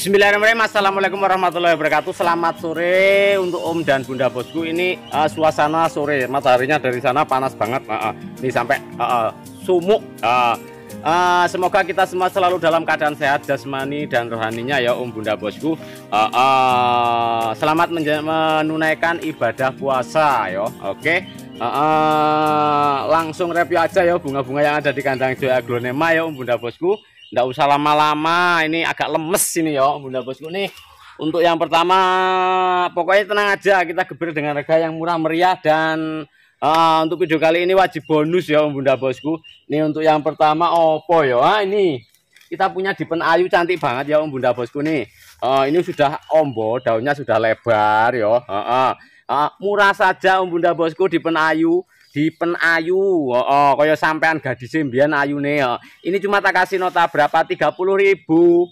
Bismillahirrahmanirrahim Assalamualaikum warahmatullahi wabarakatuh Selamat sore untuk om dan bunda bosku Ini uh, suasana sore Mataharinya dari sana panas banget uh, uh. Ini sampai uh, uh, sumuk uh, uh, Semoga kita semua selalu dalam keadaan sehat Jasmani dan rohaninya ya om bunda bosku uh, uh, Selamat menunaikan ibadah puasa yo. Ya. Oke okay? Uh, uh, langsung review aja ya bunga-bunga yang ada di kandang Joya Glonema ya Om Bunda Bosku nggak usah lama-lama ini agak lemes ini ya bunda bosku nih untuk yang pertama pokoknya tenang aja kita geber dengan harga yang murah meriah dan uh, untuk video kali ini wajib bonus ya bunda bosku ini untuk yang pertama Oppo ya ah, ini kita punya di penayu cantik banget ya bunda bosku nih uh, ini sudah ombo daunnya sudah lebar ya uh, uh. Uh, murah saja bunda bosku di penayu dipen ayu. Oh, oh kaya sampean gadis mbiyen ayune oh. Ini cuma tak kasih nota berapa? 30.000. Oh,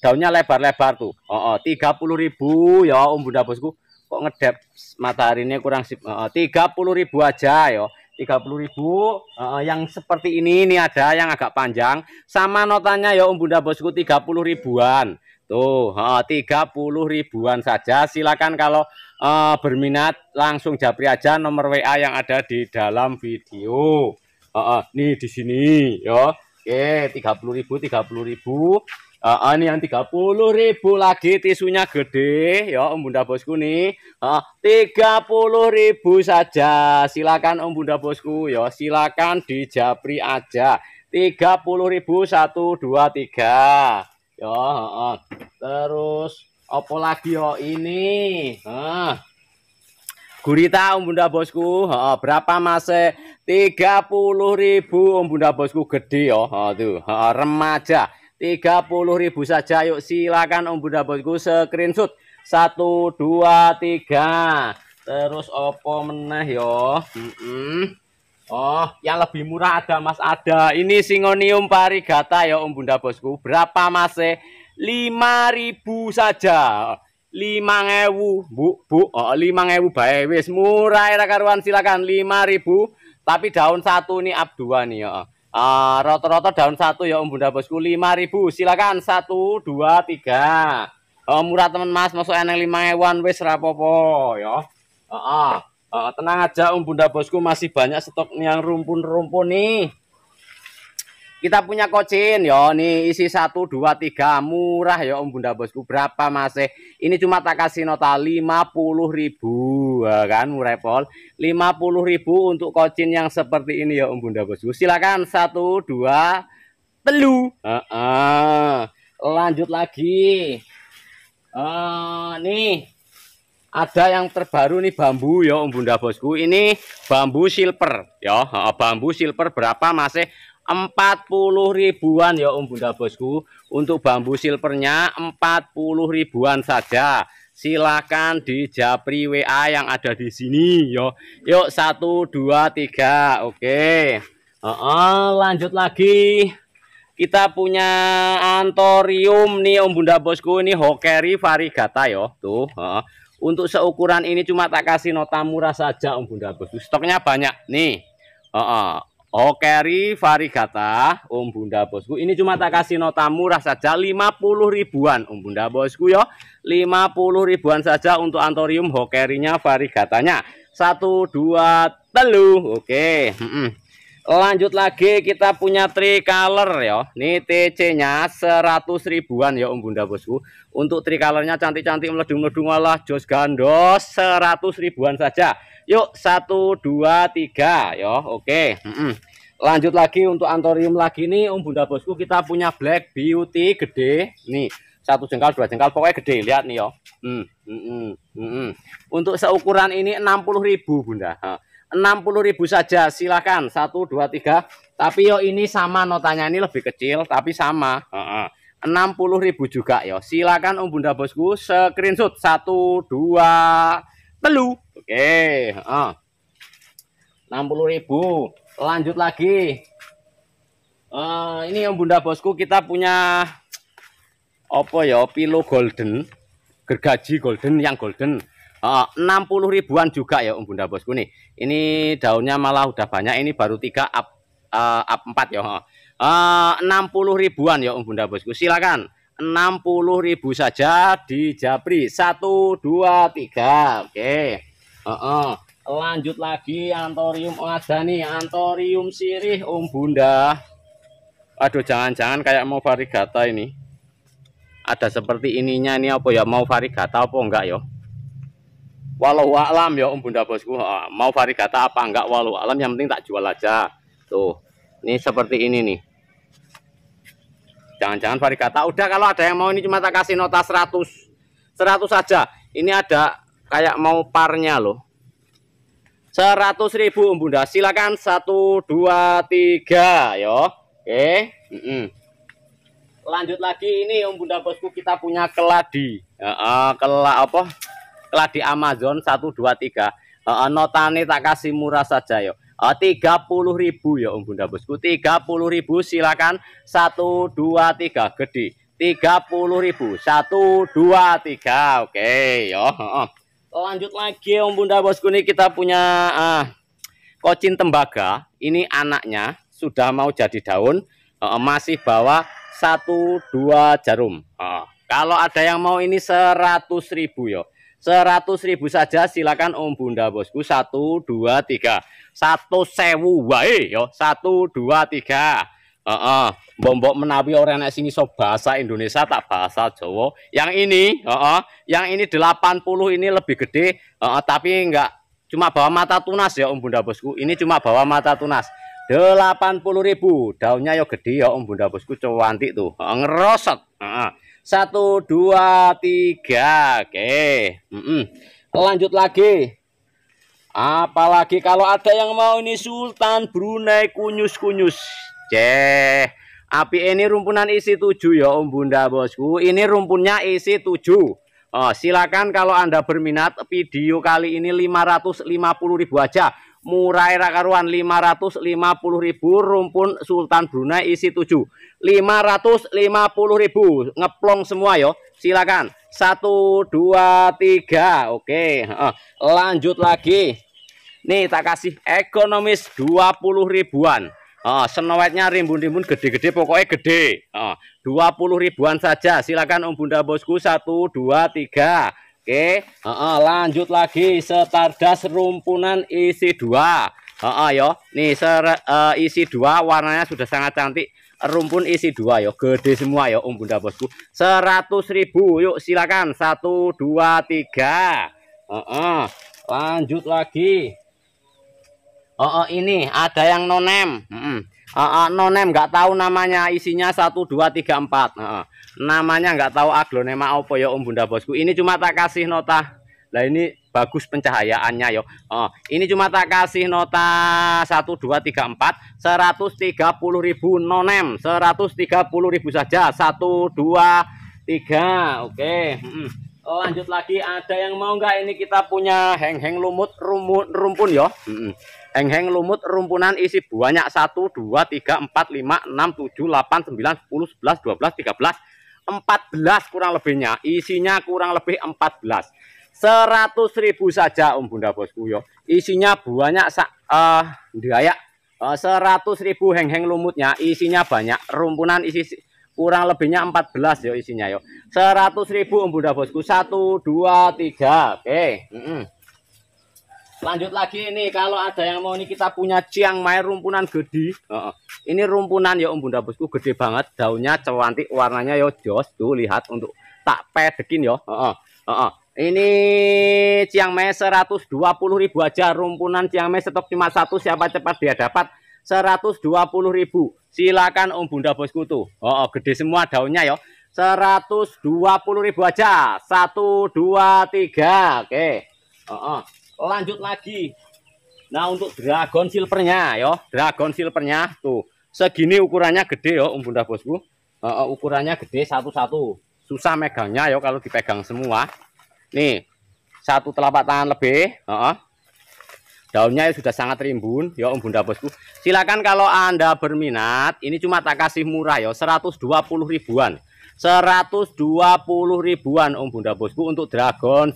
daunnya lebar-lebar tuh. Oh, oh ribu ya Om oh, Bunda Bosku. Kok ngedep mataharinya kurang sip. Oh, ribu aja ya. 30.000 oh, yang seperti ini ini ada yang agak panjang sama notanya ya Om oh, Bunda Bosku 30 ribuan Tuh, oh, tiga puluh ribuan saja. Silakan kalau uh, berminat langsung japri aja nomor WA yang ada di dalam video. Uh, uh, nih di sini, ya. Oke, tiga puluh ribu, tiga puluh ribu. Uh, ini yang tiga puluh ribu lagi tisunya gede ya Om Bunda Bosku nih. tiga puluh ribu saja. Silakan Om Bunda Bosku yo silakan di japri aja. tiga puluh ribu satu dua tiga Ya, heeh. Terus opo lagi ho ini? Hah. Gurita Om Bunda Bosku, ha, berapa mase? 30.000 Om Bunda Bosku gede ya. Ha tuh, ha, remaja. 30.000 saja yuk silakan Om Bunda Bosku screenshot. 1 2 3. Terus opo meneh yo? Heeh. Mm -mm. Oh, yang lebih murah ada Mas ada. Ini Singonium parigata ya Om Bunda Bosku. Berapa Mas? E? lima ribu saja. Lima 5000, Bu, Bu. Oh, lima 5000 Baik, wes murah ya karuan silakan Lima ribu. Tapi daun satu nih abdua nih ya. Ah, Rotor-rotor uh, daun satu ya Om Bunda Bosku Lima ribu. Silakan Satu, dua, tiga. Oh, murah teman Mas, masuk eneng 5000 Wes, wis rapopo ya. Uh -uh. Uh, tenang aja Om Bunda Bosku masih banyak stok yang rumpun-rumpun nih. Kita punya kocin ya nih isi 1 2 3 murah ya Om Bunda Bosku. Berapa masih? Eh? Ini cuma tak kasih nota 50.000 ya kan murah pol. 50.000 untuk kocin yang seperti ini ya Om Bunda Bosku. Silakan 1 2 telu. Uh -uh. Lanjut lagi. Uh, nih ada yang terbaru nih bambu ya Om Bunda Bosku. Ini bambu silver ya. Bambu silver berapa masih 40 ribuan ya Om Bunda Bosku. Untuk bambu silvernya 40 ribuan saja. Silakan di Japri WA yang ada di sini yo. Ya. Yuk 1 2 3. Oke. Uh -uh, lanjut lagi kita punya antorium nih om bunda bosku ini hokeri varigata yo ya. tuh uh, untuk seukuran ini cuma tak kasih nota murah saja Om Bunda Bosku. Stoknya banyak nih. Uh -uh. Okeri varigata Om Bunda Bosku. Ini cuma tak kasih nota murah saja 50 ribuan Om Bunda Bosku ya. 50 ribuan saja untuk antorium hokerinya varigatanya. Satu dua telu. Oke. Okay. Lanjut lagi kita punya tricolor ya. Ini TC-nya 100 ribuan ya Om Bunda Bosku. Untuk tricolornya cantik-cantik meledung-meledung malah jos gandos 100 ribuan saja. Yuk 1 2 3 ya. Oke. Mm -mm. Lanjut lagi untuk antorium lagi nih Om Bunda Bosku kita punya black beauty gede. Nih satu jengkal dua jengkal pokoknya gede lihat nih ya mm -mm. mm -mm. untuk seukuran ini ribu, bunda 60.000 saja. Silakan. 1 2 3. Tapi yo ini sama notanya ini lebih kecil tapi sama. Heeh. 60.000 juga yo. Silakan Om Bunda Bosku screenshot 1 2 telu. Oke, heeh. 60.000. Lanjut lagi. Uh, ini Om Bunda Bosku kita punya apa ya? Pilo golden, gergaji golden yang golden. Eh, enam puluh ribuan juga ya Om Bunda Bosku nih. Ini daunnya malah udah banyak. Ini baru tiga up uh, up empat ya. Eh, enam 60 ribuan ya Om Bunda Bosku. Silakan. Enam puluh ribu saja di Japri. 1 2 3. Oke. Uh -uh. Lanjut lagi antorium ada nih, antorium sirih Om Bunda. Aduh jangan-jangan kayak mau varigata ini. Ada seperti ininya ini apa ya mau varigata apa enggak ya? walau alam ya om bunda bosku mau varigata apa enggak walau alam yang penting tak jual aja tuh ini seperti ini nih jangan-jangan varigata udah kalau ada yang mau ini cuma tak kasih nota 100 100 saja ini ada kayak mau parnya loh 100 ribu om bunda silakan 1 2 3 yo oke mm -mm. lanjut lagi ini om bunda bosku kita punya keladi uh, kelak apa iklan di Amazon 123 uh, eh, eh, notane tak kasih murah saja yo eh, tiga puluh ribu ya Om Bunda Bosku tiga puluh ribu silakan satu dua tiga gede tiga puluh ribu satu dua tiga oke yo lanjut lagi Om Bunda Bosku ini kita punya uh, kocin tembaga ini anaknya sudah mau jadi daun uh, masih bawa satu dua jarum uh, kalau ada yang mau ini seratus ribu yo Seratus ribu saja silakan Om Bunda Bosku. Satu, dua, tiga. Satu sewu wae yo. Satu, dua, tiga. Heeh. Uh -uh. Bombok menawi orang yang sini so bahasa Indonesia tak bahasa Jawa. Yang ini, heeh, uh yang ini delapan puluh ini lebih gede, heeh, tapi enggak cuma bawa mata tunas ya Om Bunda Bosku. Ini cuma bawa mata tunas. delapan puluh ribu Daunnya yo gede ya Om Bunda Bosku, cowantik tuh. Ngerosot. Heeh. Satu, dua, tiga. Oke. Mm -mm. Lanjut lagi. Apalagi kalau ada yang mau ini Sultan Brunei kunyus-kunyus. Ceh. Api ini rumpunan isi tujuh ya Om Bunda Bosku. Ini rumpunnya isi tujuh Oh, silakan kalau Anda berminat video kali ini 550 ribu aja murai rakaruan 550 ribu rumpun Sultan Brunei isi 7 550 ribu ngeplong semua yo silakan 1 2 3 oke lanjut lagi nih tak kasih ekonomis 20 ribuan Oh, senowetnya rimbun-rimbun gede-gede pokoknya gede. Oh, 20 ribuan saja. Silakan Om Bunda Bosku 1 2 3. Oke, uh -uh, lanjut lagi setardas rumpunan isi dua. Uh -uh, yo, nih ser, uh, isi dua warnanya sudah sangat cantik. Rumpun isi dua yo, gede semua yo, um bunda bosku. Seratus ribu, yuk silakan satu dua tiga. Uh -uh, lanjut lagi. Uh -uh, ini ada yang nonem. Uh -uh. Uh, uh, nonem nggak tahu namanya isinya satu dua tiga empat namanya nggak tahu aglonema apa ya Om Bunda Bosku. Ini cuma tak kasih nota. Lah ini bagus pencahayaannya yo. Oh, ini cuma tak kasih nota 1 2 3 4 130.000 nonem, 130.000 saja. 1 2 3. Oke. okay. Oh, lanjut lagi ada yang mau nggak ini kita punya heng-heng lumut rumun, rumpun ya heng-heng lumut rumpunan isi banyak 1 2 3 4 5 6 7 8 9 10 11 12 13 14 kurang lebihnya. Isinya kurang lebih 14. 100 ribu saja Om Bunda Bosku yo. Isinya banyak uh, daya uh, 100 ribu heng-heng lumutnya. Isinya banyak rumpunan isi kurang lebihnya 14 yo isinya yo. 100 ribu Om Bunda Bosku 1 2 3. Oke. Okay. Mm -mm. Lanjut lagi ini kalau ada yang mau ini kita punya Ciang Mai rumpunan gede. Uh, ini rumpunan ya Om Bunda Bosku gede banget, daunnya cantik warnanya ya jos. Tuh lihat untuk tak pedekin ya. Uh, uh, uh. Ini Ciang Mai 120 ribu aja rumpunan Ciang Mai stok cuma satu siapa cepat dia dapat 120 ribu. Silakan Om oh, Bunda Bosku tuh. Oh, uh, uh, gede semua daunnya ya. 120 ribu aja. satu dua tiga Oke. Okay. Uh, uh lanjut lagi nah untuk dragon silvernya yo dragon silvernya tuh segini ukurannya gede yo Om bunda bosku uh, ukurannya gede satu-satu susah megangnya yo kalau dipegang semua nih satu telapak tangan lebih uh, uh. daunnya ya sudah sangat rimbun yo Om bunda bosku silakan kalau anda berminat ini cuma tak kasih murah yo 120 ribuan 120 ribuan om bunda bosku untuk dragon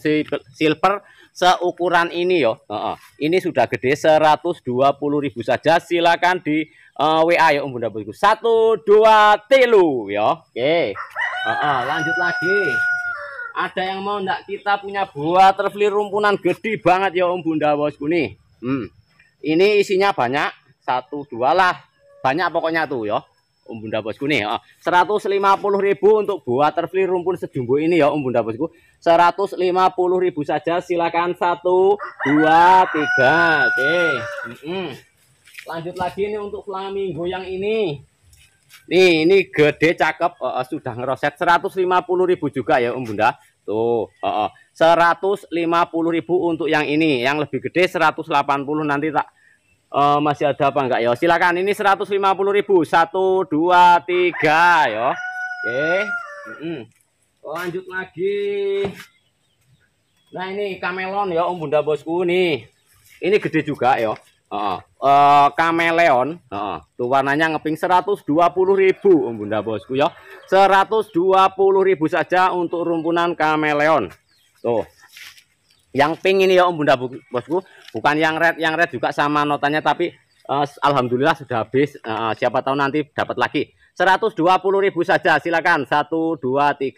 silver seukuran ini yo. Uh -uh. Ini sudah gede 120.000 saja. Silakan di uh, eh, WA ya Om Bunda Bosku. 1 2 3 yo. Oke. Okay. Uh -uh. lanjut lagi. Ada yang mau ndak kita punya buah terflir rumpunan gede banget ya Om Bunda Bosku nih. Hmm. Ini isinya banyak. Satu dua lah. Banyak pokoknya tuh yo. Om oh, Bunda Bosku nih ya. 150.000 untuk butterfly rumpun sejumbo ini ya Om oh, Bunda Bosku. 150.000 saja silakan 1 2 3. Oke. Lanjut lagi nih untuk flamingo yang ini. Nih, ini gede cakep uh, sudah ngeroset 150.000 juga ya Om Bunda. Tuh, uh, uh. 150.000 untuk yang ini, yang lebih gede 180 nanti tak uh, masih ada apa enggak ya silakan ini 150.000 1 2 3 ya oke Okay. Oh, lanjut lagi nah ini kameleon ya om bunda bosku nih ini gede juga ya uh, uh, eh, kameleon uh, tuh warnanya ngeping 120.000 om bunda bosku ya 120.000 saja untuk rumpunan kameleon tuh yang pink ini ya om bunda bosku bukan yang red yang red juga sama notanya tapi uh, alhamdulillah sudah habis uh, siapa tahu nanti dapat lagi 120.000 saja silakan 1 2 3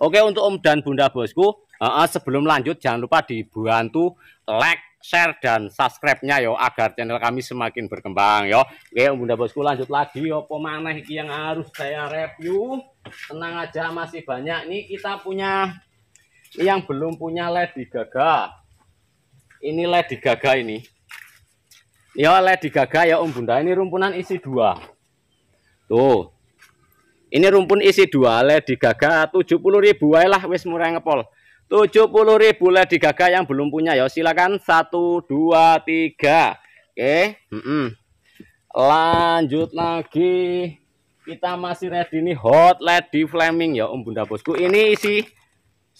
Oke untuk Om dan Bunda Bosku uh, uh, sebelum lanjut jangan lupa dibantu like share dan subscribe-nya yo agar channel kami semakin berkembang yo. Oke, Bunda Bosku lanjut lagi yo pemanah iki yang harus saya review. Tenang aja masih banyak nih kita punya yang belum punya LED gagah ini Lady Gaga ini. Ya Lady Gaga ya Om Bunda, ini rumpunan isi dua. Tuh. Ini rumpun isi dua, Lady Gaga 70 ribu, lah wis murah ngepol. 70 ribu Lady Gaga yang belum punya ya, silakan satu, dua, tiga, Oke. Mm -mm. Lanjut lagi. Kita masih ready nih hot Lady Flaming ya Om Bunda Bosku. Ini isi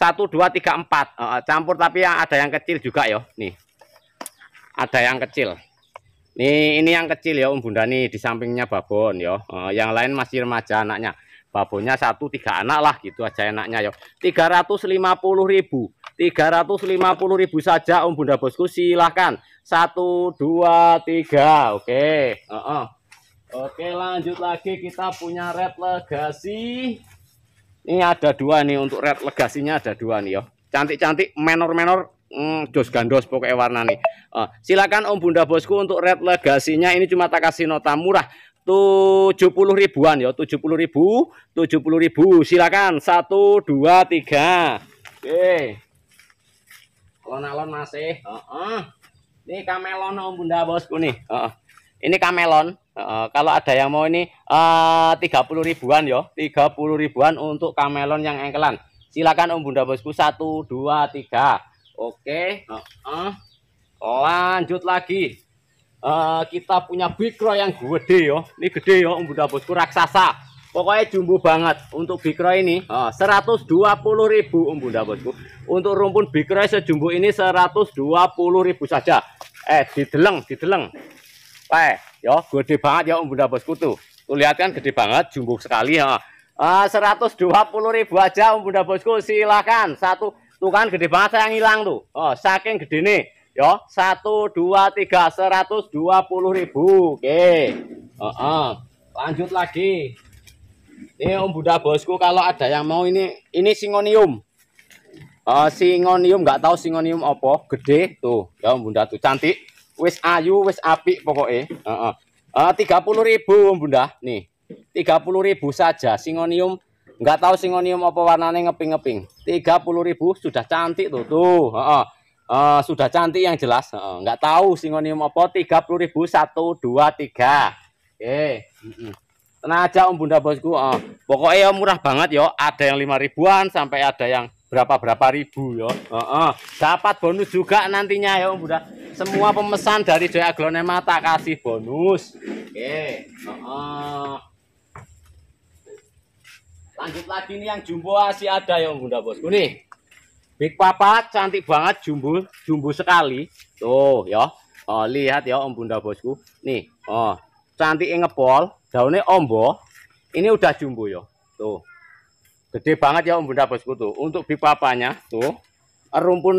satu dua tiga empat campur tapi yang ada yang kecil juga ya nih ada yang kecil nih ini yang kecil ya Om Bunda nih di sampingnya babon ya yang lain masih remaja anaknya babonnya satu tiga anak lah gitu aja enaknya yo ya. tiga ratus lima puluh ribu tiga ratus lima puluh ribu saja Om Bunda Bosku silahkan satu dua tiga oke uh -uh. oke lanjut lagi kita punya red legasi ini ada dua nih untuk red legasinya ada dua nih ya. Cantik-cantik menor-menor hmm, jos gandos pokoknya warna nih. Uh, silakan Om Bunda Bosku untuk red legasinya ini cuma tak kasih nota murah tujuh ribuan ya tujuh puluh ribu tujuh puluh ribu silakan satu dua tiga oke lon-alon masih uh -uh. ini kamelon om bunda bosku nih uh -uh ini kamelon uh, kalau ada yang mau ini eh, tiga puluh ribuan ya tiga puluh ribuan untuk kamelon yang engkelan silakan om bunda bosku satu dua tiga oke lanjut lagi uh, kita punya bikro yang gede yo ya. ini gede yo ya, om bunda bosku raksasa pokoknya jumbo banget untuk bikro ini dua 120 ribu om bunda bosku untuk rumpun bikro sejumbo ini 120 ribu saja eh dideleng dideleng Wah, eh, ya gede banget ya Bunda Bosku tuh. Tuh lihat kan gede banget, jumbo sekali ya. Ah, dua 120 ribu aja Bunda Bosku, silakan. Satu tuh kan gede banget saya ngilang tuh. Oh, saking gede nih. Ya, 1 2 3 120 ribu. Oke. Okay. Uh -uh. Lanjut lagi. Ini Om Bunda Bosku kalau ada yang mau ini ini singonium. Uh, singonium nggak tahu singonium apa, gede tuh. Ya Om Bunda tuh cantik wis ayu, wis apik pokoknya. Heeh. Uh, tiga puluh ribu bunda, nih tiga puluh ribu saja singonium nggak tahu singonium apa warnanya ngeping-ngeping tiga puluh ribu sudah cantik tuh tuh uh, uh, sudah cantik yang jelas uh, nggak tahu singonium apa tiga puluh ribu satu dua tiga oke tenang aja om bunda bosku uh, pokoknya ya murah banget yo ya. ada yang lima ribuan sampai ada yang berapa berapa ribu ya. Uh -uh. Dapat bonus juga nantinya ya Om bunda. Semua pemesan dari Joy Aglonema tak kasih bonus. Oke. Okay. Uh -uh. Lanjut lagi nih yang jumbo masih ada ya Om Bunda Bosku nih. Big Papa cantik banget jumbo jumbo sekali. Tuh ya. Oh, lihat ya Om Bunda Bosku. Nih, oh, cantik ngepol, daunnya ombo. Ini udah jumbo ya. Tuh gede banget ya Om Bunda Bosku tuh. Untuk bipapanya tuh rumpun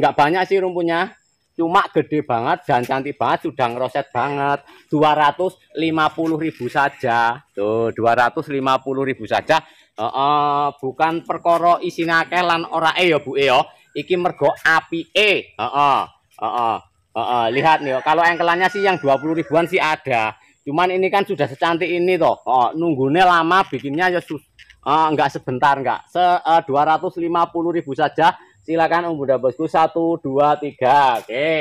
nggak banyak sih rumpunnya. Cuma gede banget dan cantik banget, sudah ngeroset banget. 250.000 saja. Tuh, 250.000 saja. Uh, uh, bukan perkoro isine akeh lan ora e ya Bu e ya. Iki mergo apike. Heeh. Heeh. Heeh, lihat nih ya, kalau engkelannya sih yang 20 ribuan sih ada. Cuman ini kan sudah secantik ini toh. Oh, uh, nunggunya lama bikinnya ya sus uh, enggak sebentar enggak se eh, uh, 250 ribu saja silakan Om Bunda Bosku 1 2 3 oke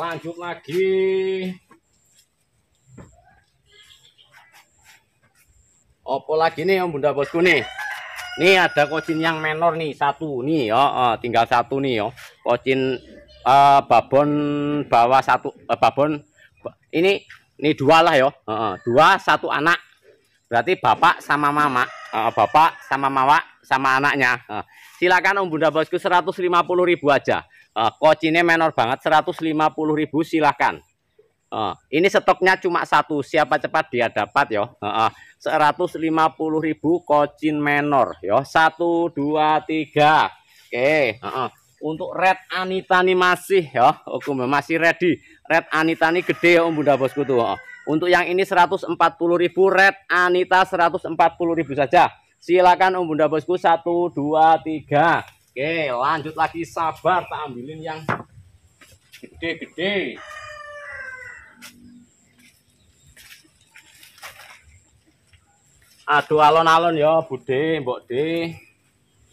lanjut lagi opo lagi nih Om Bunda Bosku nih nih ada kocin yang menor nih satu nih oh, uh, tinggal satu nih oh kocin uh, babon bawah satu uh, babon ini ini dua lah yo uh, uh, dua satu anak Berarti bapak sama mama, uh, bapak sama mama sama anaknya. Uh, silakan Om Bunda Bosku 150 ribu aja. Uh, eh, kocinya menor banget 150 ribu silakan. Uh, ini stoknya cuma satu, siapa cepat dia dapat yo. Uh, uh, 150 ribu kocin menor yo. satu dua tiga. Oke, Untuk red Anita nih masih ya, aku masih ready. Red Anita nih gede ya Om Bunda Bosku tuh. Uh. Untuk yang ini 140.000 red Anita 140.000 saja. Silakan Om Bunda Bosku 1 2 3. Oke, lanjut lagi sabar tak ambilin yang gede-gede. Aduh alon-alon ya Bude, Mbok De,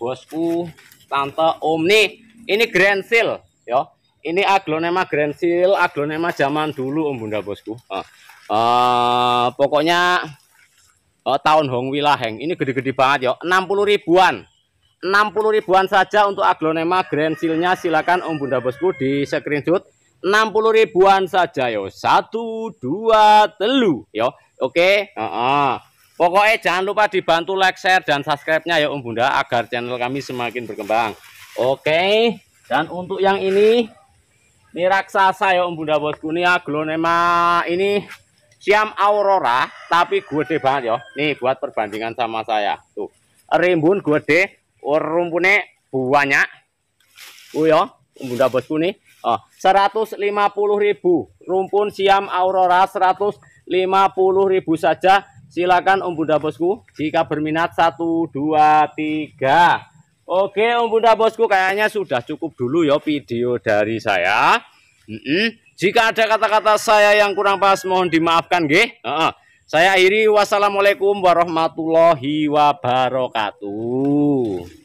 bosku, tante Om nih. Ini Grand Seal ya. Ini aglonema Grand Seal, aglonema zaman dulu Om Bunda Bosku. Ah. Eh, pokoknya uh, tahun Hong Wilaheng ini gede-gede banget ya 60 ribuan 60 ribuan saja untuk aglonema grand sealnya silakan Om Bunda Bosku di screenshot 60 ribuan saja yo satu dua telu yo oke okay? uh -uh. pokoknya jangan lupa dibantu like share dan subscribe nya ya Om Bunda agar channel kami semakin berkembang oke okay? dan untuk yang ini ini raksasa ya Om Bunda Bosku ini aglonema ini Siam Aurora tapi gede banget ya. Nih buat perbandingan sama saya. Tuh. Rimbun gede, oh, rumpune banyak. Oh ya, Bunda Bosku nih. Oh, ribu, rumpun Siam Aurora ribu saja. Silakan Om Bunda Bosku jika berminat 1 2 3. Oke Om Bunda Bosku kayaknya sudah cukup dulu ya video dari saya. Mm -mm. Jika ada kata-kata saya yang kurang pas mohon dimaafkan nggih. Uh -uh. Saya akhiri wassalamualaikum warahmatullahi wabarakatuh.